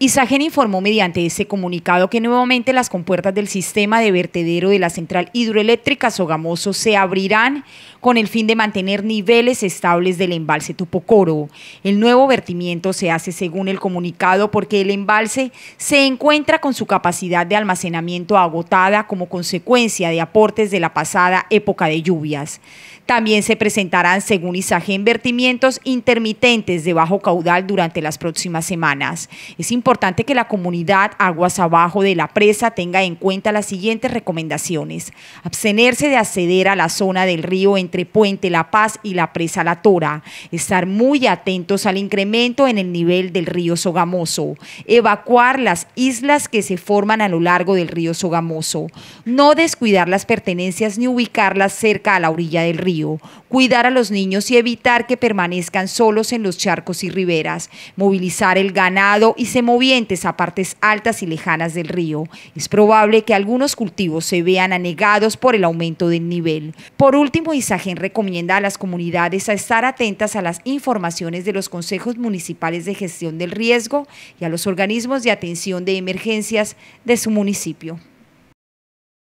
Isagen informó mediante ese comunicado que nuevamente las compuertas del sistema de vertedero de la central hidroeléctrica Sogamoso se abrirán con el fin de mantener niveles estables del embalse Tupocoro. El nuevo vertimiento se hace según el comunicado porque el embalse se encuentra con su capacidad de almacenamiento agotada como consecuencia de aportes de la pasada época de lluvias. También se presentarán, según isaje invertimientos intermitentes de bajo caudal durante las próximas semanas. Es importante que la comunidad aguas abajo de la presa tenga en cuenta las siguientes recomendaciones. Abstenerse de acceder a la zona del río entre Puente La Paz y la presa La Tora. Estar muy atentos al incremento en el nivel del río Sogamoso. Evacuar las islas que se forman a lo largo del río Sogamoso. No descuidar las pertenencias ni ubicarlas cerca a la orilla del río cuidar a los niños y evitar que permanezcan solos en los charcos y riberas, movilizar el ganado y semovientes a partes altas y lejanas del río. Es probable que algunos cultivos se vean anegados por el aumento del nivel. Por último, Isagen recomienda a las comunidades a estar atentas a las informaciones de los consejos municipales de gestión del riesgo y a los organismos de atención de emergencias de su municipio.